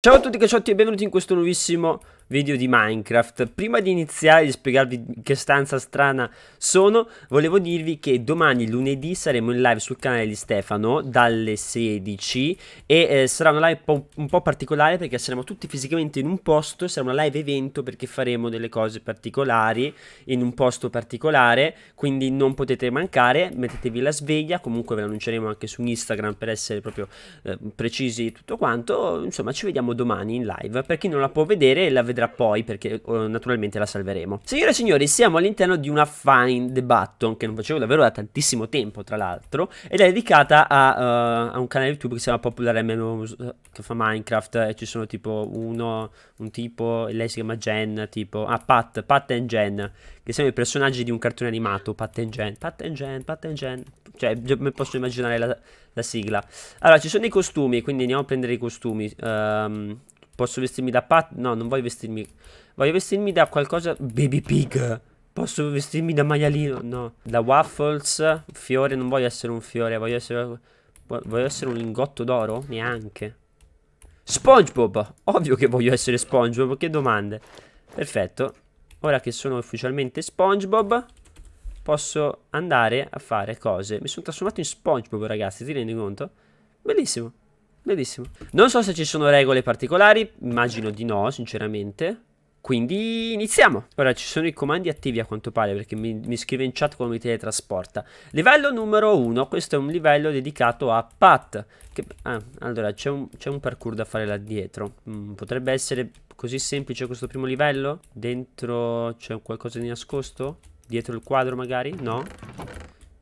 Ciao a tutti cacciotti e benvenuti in questo nuovissimo video di Minecraft. Prima di iniziare di spiegarvi che stanza strana sono, volevo dirvi che domani lunedì saremo in live sul canale di Stefano dalle 16 e eh, sarà una live po un po' particolare perché saremo tutti fisicamente in un posto, sarà una live evento perché faremo delle cose particolari in un posto particolare, quindi non potete mancare, mettetevi la sveglia, comunque ve l'annunceremo anche su Instagram per essere proprio eh, precisi tutto quanto. Insomma, ci vediamo domani in live. Per chi non la può vedere, la vedremo vedrà poi perché eh, naturalmente la salveremo. Signore e signori, siamo all'interno di una Find the Button che non facevo davvero da tantissimo tempo tra l'altro ed è dedicata a, uh, a, un canale YouTube che si chiama Popular MMO eh, che fa Minecraft e ci sono tipo uno, un tipo, lei si chiama Jen, tipo, ah Pat, Pat and Jen che sono i personaggi di un cartone animato, Pat and Jen, Pat and Jen, Pat and Jen, cioè posso immaginare la, la sigla. Allora, ci sono i costumi, quindi andiamo a prendere i costumi. Um, Posso vestirmi da Pat? No, non voglio vestirmi. Voglio vestirmi da qualcosa. Baby Pig. Posso vestirmi da maialino? No. Da Waffles. Fiore. Non voglio essere un fiore. Voglio essere. Voglio essere un lingotto d'oro? Neanche. SpongeBob. Ovvio che voglio essere SpongeBob. Che domande. Perfetto. Ora che sono ufficialmente SpongeBob. Posso andare a fare cose. Mi sono trasformato in SpongeBob, ragazzi. Ti rendi conto? Bellissimo. Benissimo. Non so se ci sono regole particolari, immagino di no, sinceramente. Quindi iniziamo. Ora ci sono i comandi attivi a quanto pare perché mi, mi scrive in chat come mi teletrasporta. Livello numero 1, questo è un livello dedicato a Pat. Che, ah, allora c'è un, un, parkour da fare là dietro. Mm, potrebbe essere così semplice questo primo livello? Dentro c'è qualcosa di nascosto? Dietro il quadro magari? No?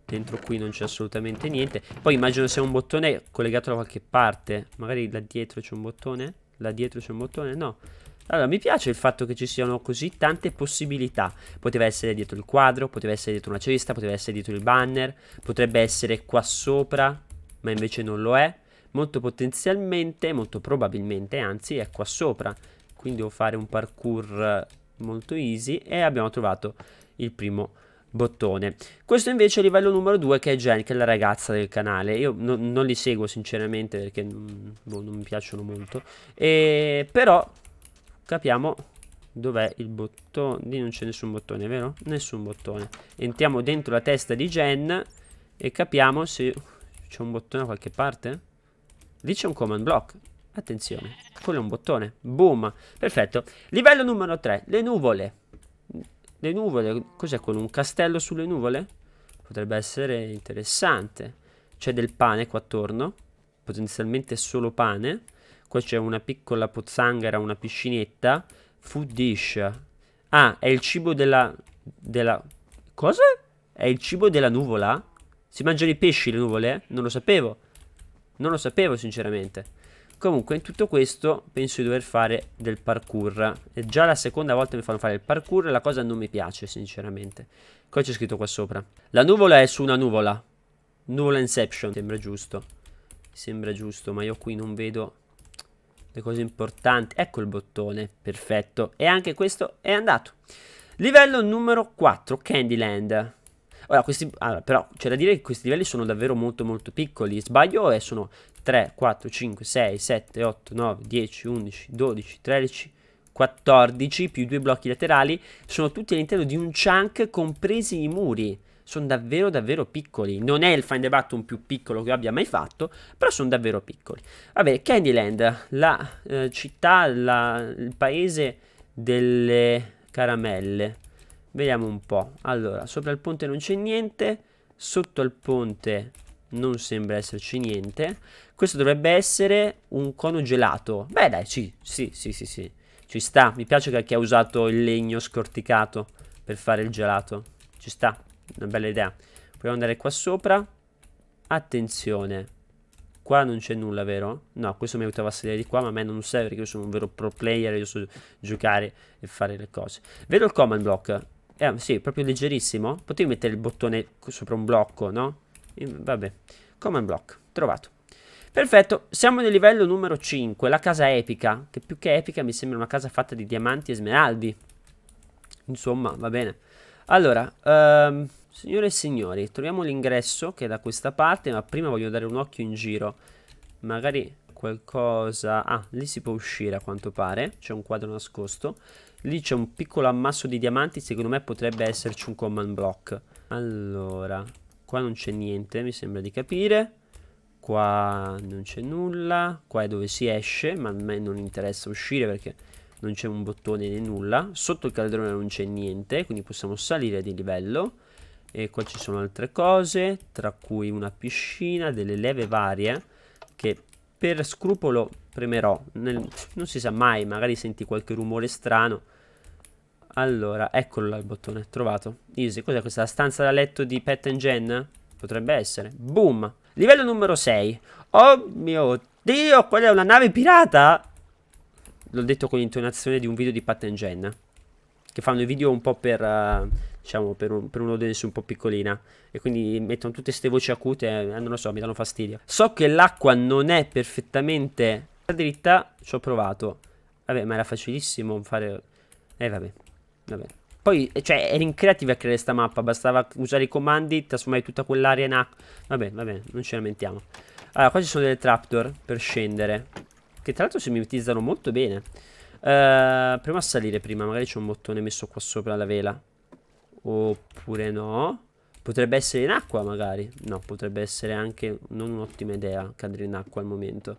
Dentro qui non c'è assolutamente niente. Poi immagino sia un bottone collegato da qualche parte. Magari là dietro c'è un bottone? Là dietro c'è un bottone? No. Allora, mi piace il fatto che ci siano così tante possibilità. Poteva essere dietro il quadro, poteva essere dietro una cesta, poteva essere dietro il banner, potrebbe essere qua sopra, ma invece non lo è. Molto potenzialmente, molto probabilmente, anzi, è qua sopra. Quindi devo fare un parkour molto easy e abbiamo trovato il primo bottone. Questo invece è il livello numero 2 che è Jen, che è la ragazza del canale. Io no, non li seguo sinceramente perché non, boh, non mi piacciono molto. E, però capiamo dov'è il bottone. Lì non c'è nessun bottone, vero? Nessun bottone. Entriamo dentro la testa di Jen e capiamo se c'è un bottone da qualche parte. Lì c'è un command block. Attenzione, quello è un bottone. Boom. Perfetto. Livello numero 3, le nuvole. Le nuvole, cos'è quello? Un castello sulle nuvole? Potrebbe essere interessante. C'è del pane qua attorno, potenzialmente solo pane. Qua c'è una piccola pozzanghera, una piscinetta. Food dish. Ah, è il cibo della... della... Cosa? È il cibo della nuvola? Si mangiano i pesci le nuvole? Non lo sapevo. Non lo sapevo, sinceramente. Comunque in tutto questo penso di dover fare del parkour È già la seconda volta che mi fanno fare il parkour e la cosa non mi piace sinceramente Cosa c'è scritto qua sopra? La nuvola è su una nuvola Nuvola Inception Sembra giusto Sembra giusto ma io qui non vedo le cose importanti Ecco il bottone Perfetto E anche questo è andato Livello numero 4 Candyland Ora, questi, allora, però c'è da dire che questi livelli sono davvero molto molto piccoli. Sbaglio e sono 3, 4, 5, 6, 7, 8, 9, 10, 11, 12, 13, 14 più due blocchi laterali sono tutti all'interno di un chunk compresi i muri. Sono davvero davvero piccoli. Non è il find the button più piccolo che abbia mai fatto, però sono davvero piccoli. Vabbè, Candyland, la eh, città, la, il paese delle caramelle. Vediamo un po'. Allora, sopra il ponte non c'è niente, sotto il ponte non sembra esserci niente. Questo dovrebbe essere un cono gelato. Beh dai, sì, sì, sì, sì, sì. Ci sta, mi piace che ha usato il legno scorticato per fare il gelato. Ci sta, una bella idea. Proviamo ad andare qua sopra. Attenzione. Qua non c'è nulla, vero? No, questo mi aiutava a salire di qua, ma a me non serve perché io sono un vero pro player, io so giocare e fare le cose. Vedo il command block. Eh, sì, proprio leggerissimo. Potevi mettere il bottone sopra un blocco, no? Vabbè, command block, trovato. Perfetto, siamo nel livello numero 5, la casa epica, che più che epica mi sembra una casa fatta di diamanti e smeraldi. Insomma, va bene. Allora, ehm, signore e signori, troviamo l'ingresso che è da questa parte, ma prima voglio dare un occhio in giro. Magari qualcosa... Ah, lì si può uscire a quanto pare, c'è un quadro nascosto. Lì c'è un piccolo ammasso di diamanti, secondo me potrebbe esserci un command block. Allora, Qua non c'è niente, mi sembra di capire. Qua non c'è nulla. Qua è dove si esce, ma a me non interessa uscire perché non c'è un bottone né nulla. Sotto il calderone non c'è niente, quindi possiamo salire di livello. E qua ci sono altre cose, tra cui una piscina, delle leve varie, che per scrupolo premerò. Nel, non si sa mai, magari senti qualche rumore strano allora, eccolo là il bottone, trovato. Easy, cos'è questa? La stanza da letto di Pet and Gen? Potrebbe essere. Boom! Livello numero 6. Oh mio Dio, quella è una nave pirata? L'ho detto con l'intonazione di un video di Pat and Gen. Che fanno i video un po' per... Uh, diciamo, per, un, per un'audience un po' piccolina. E quindi mettono tutte queste voci acute, eh, eh, non lo so, mi danno fastidio. So che l'acqua non è perfettamente dritta, ci ho provato. Vabbè, ma era facilissimo fare... Eh, vabbè. Vabbè. Poi, eh, cioè, era increativa a creare sta mappa. Bastava usare i comandi, trasformare tutta quell'area in acqua. Vabbè, vabbè, non ci lamentiamo. Allora, qua ci sono delle trapdoor per scendere. Che tra l'altro si mimetizzano molto bene. Uh, eh, prima a salire prima. Magari c'è un bottone messo qua sopra la vela. Oppure no. Potrebbe essere in acqua magari. No, potrebbe essere anche non un'ottima idea cadere in acqua al momento.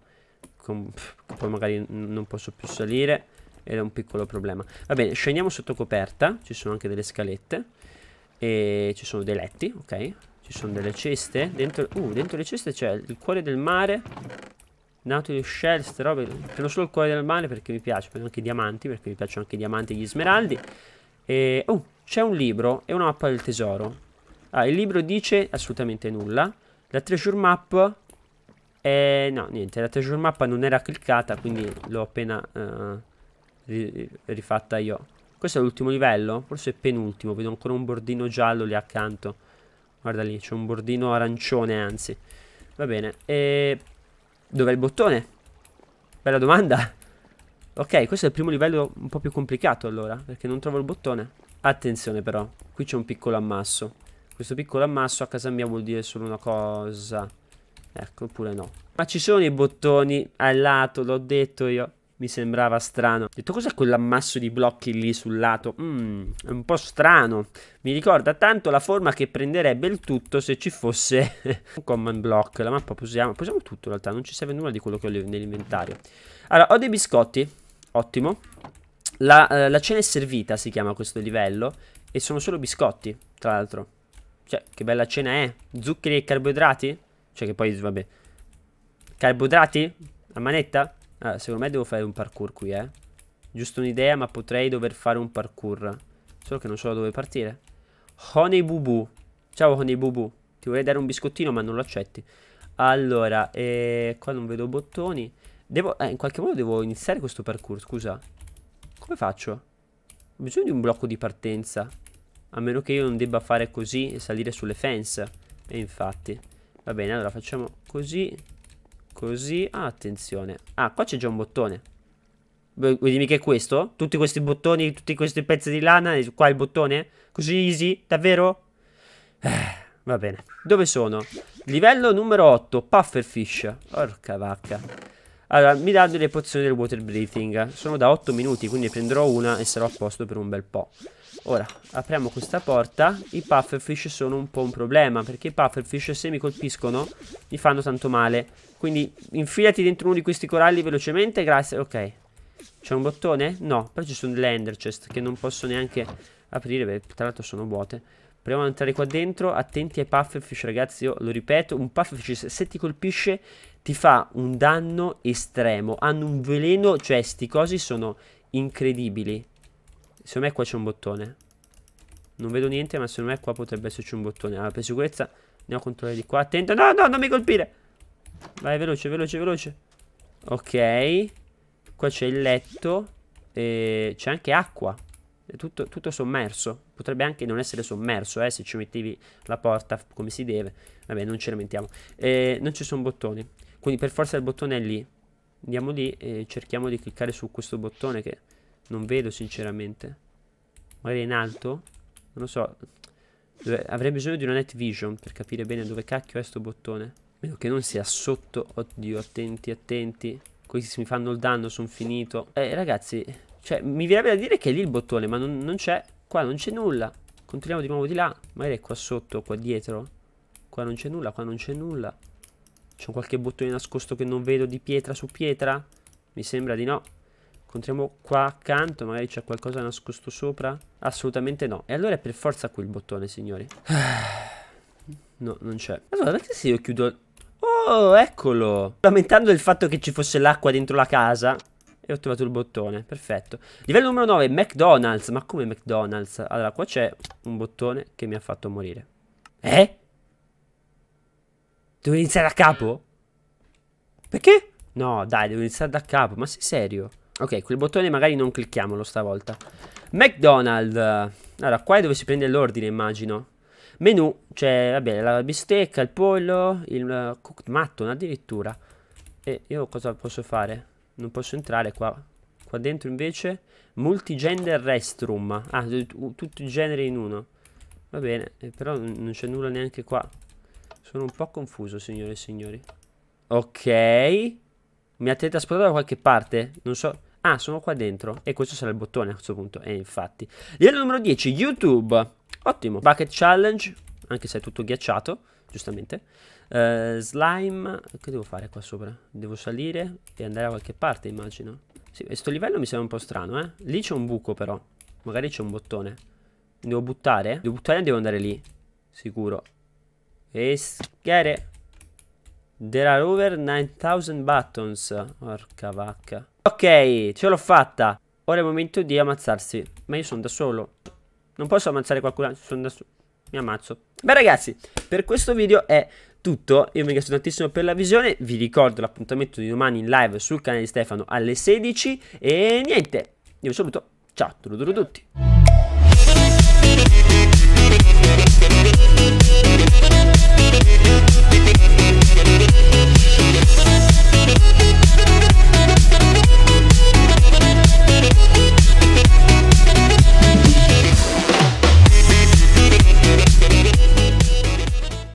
Com poi magari non posso più salire. Era un piccolo problema. Va bene, scendiamo sotto coperta, ci sono anche delle scalette e ci sono dei letti, ok? Ci sono delle ceste, dentro, uh, dentro le ceste c'è il cuore del mare, Nautilus Shell, queste robe, prendo solo il cuore del mare perché mi piace, prendo anche i diamanti, perché mi piacciono anche i diamanti e gli smeraldi. E, uh, c'è un libro e una mappa del tesoro. Ah, il libro dice assolutamente nulla. La treasure map Eh, no, niente, la treasure map non era cliccata, quindi l'ho appena... Uh, rifatta io. Questo è l'ultimo livello? Forse è penultimo. Vedo ancora un bordino giallo lì accanto. Guarda lì, c'è un bordino arancione anzi. Va bene. E... Dov'è il bottone? Bella domanda. Ok, questo è il primo livello un po' più complicato allora, perché non trovo il bottone. Attenzione però, qui c'è un piccolo ammasso. Questo piccolo ammasso a casa mia vuol dire solo una cosa. Ecco, oppure no. Ma ci sono i bottoni al lato, l'ho detto io mi sembrava strano. Ho detto cos'è quell'ammasso di blocchi lì sul lato? Mmm, è un po' strano. Mi ricorda tanto la forma che prenderebbe il tutto se ci fosse un command block. La mappa posiamo, posiamo tutto in realtà, non ci serve nulla di quello che ho nell'inventario. Allora, ho dei biscotti, ottimo. La, eh, la cena è servita, si chiama questo livello, e sono solo biscotti, tra l'altro. Cioè, che bella cena è. Zuccheri e carboidrati? Cioè che poi, vabbè. Carboidrati? A manetta? Allora, ah, secondo me devo fare un parkour qui, eh. Giusto un'idea, ma potrei dover fare un parkour. Solo che non so da dove partire. Honey Boo Ciao Honey Boo Ti vorrei dare un biscottino, ma non lo accetti. Allora, eh, qua non vedo bottoni. Devo, eh, in qualche modo devo iniziare questo parkour, scusa. Come faccio? Ho bisogno di un blocco di partenza. A meno che io non debba fare così e salire sulle fence. E infatti. Va bene, allora facciamo così. Così, ah, attenzione. Ah, qua c'è già un bottone. Vuoi dirmi che è questo? Tutti questi bottoni, tutti questi pezzi di lana, qua il bottone? Così easy? Davvero? Eh, va bene. Dove sono? Livello numero 8, Pufferfish. Porca vacca. Allora, mi danno le pozioni del water breathing. Sono da 8 minuti, quindi prenderò una e sarò a posto per un bel po'. Ora, apriamo questa porta. I pufferfish sono un po' un problema, perché i pufferfish se mi colpiscono mi fanno tanto male. Quindi infilati dentro uno di questi coralli velocemente, grazie. Ok. C'è un bottone? No, però ci sono delle ender chest che non posso neanche aprire, beh, tra l'altro sono vuote. Proviamo ad entrare qua dentro, attenti ai pufferfish ragazzi, io lo ripeto, un pufferfish se ti colpisce ti fa un danno estremo, hanno un veleno, cioè sti cosi sono incredibili. Secondo me qua c'è un bottone. Non vedo niente, ma secondo me qua potrebbe esserci un bottone. Allora, per sicurezza andiamo a controllare di qua. Attento. No, no, non mi colpire. Vai, veloce, veloce, veloce. Ok. Qua c'è il letto. E c'è anche acqua. È tutto, tutto, sommerso. Potrebbe anche non essere sommerso, eh, se ci mettevi la porta come si deve. Vabbè, non ce ne mettiamo. E eh, non ci sono bottoni. Quindi per forza il bottone è lì. Andiamo lì e cerchiamo di cliccare su questo bottone che non vedo sinceramente. Magari in alto? Non lo so. Dove, avrei bisogno di una net vision per capire bene dove cacchio è sto bottone. Meno che non sia sotto. Oddio, attenti, attenti. Questi mi fanno il danno, sono finito. Eh, ragazzi, cioè, mi verrebbe da dire che è lì il bottone, ma non, non c'è. Qua non c'è nulla. Continuiamo di nuovo di là. Magari è qua sotto, qua dietro. Qua non c'è nulla, qua non c'è nulla. C'è qualche bottone nascosto che non vedo di pietra su pietra? Mi sembra di no. Contriamo qua accanto, magari c'è qualcosa nascosto sopra? Assolutamente no. E allora è per forza qui il bottone, signori. No, non c'è. Allora, perché se io chiudo... Oh, eccolo! Lamentando il fatto che ci fosse l'acqua dentro la casa... E ho trovato il bottone, perfetto. Livello numero 9, McDonald's. Ma come McDonald's? Allora, qua c'è un bottone che mi ha fatto morire. Eh? Devo iniziare da capo? Perché? No, dai, devo iniziare da capo. Ma sei serio? Ok, quel bottone magari non clicchiamolo stavolta. McDonald's. Allora, qua è dove si prende l'ordine, immagino. Menu, cioè, vabbè, la bistecca, il pollo, il uh, eh, cooked mutton addirittura. E io cosa posso fare? Non posso entrare qua. Qua dentro invece, multigender restroom. Ah, tutti i generi in uno. Va bene, eh, però non c'è nulla neanche qua. Sono un po' confuso, signore e signori. Ok. Mi ha teletrasportato da qualche parte. Non so... Ah, sono qua dentro. E questo sarà il bottone a questo punto. E eh, infatti. Livello numero 10, YouTube. Ottimo. Bucket Challenge, anche se è tutto ghiacciato, giustamente. Uh, slime, che devo fare qua sopra? Devo salire e andare a qualche parte, immagino. Sì, questo livello mi sembra un po' strano, eh. Lì c'è un buco, però. Magari c'è un bottone. Devo buttare? Devo buttare e devo andare lì. Sicuro. E schere. There are over 9000 buttons. Orca vacca. Ok, ce l'ho fatta. Ora è il momento di ammazzarsi. Ma io sono da solo. Non posso ammazzare qualcuno, sono da solo. Mi ammazzo. Beh ragazzi, per questo video è tutto. Io vi ringrazio tantissimo per la visione. Vi ricordo l'appuntamento di domani in live sul canale di Stefano alle 16. E niente, io vi saluto. Ciao a tutti.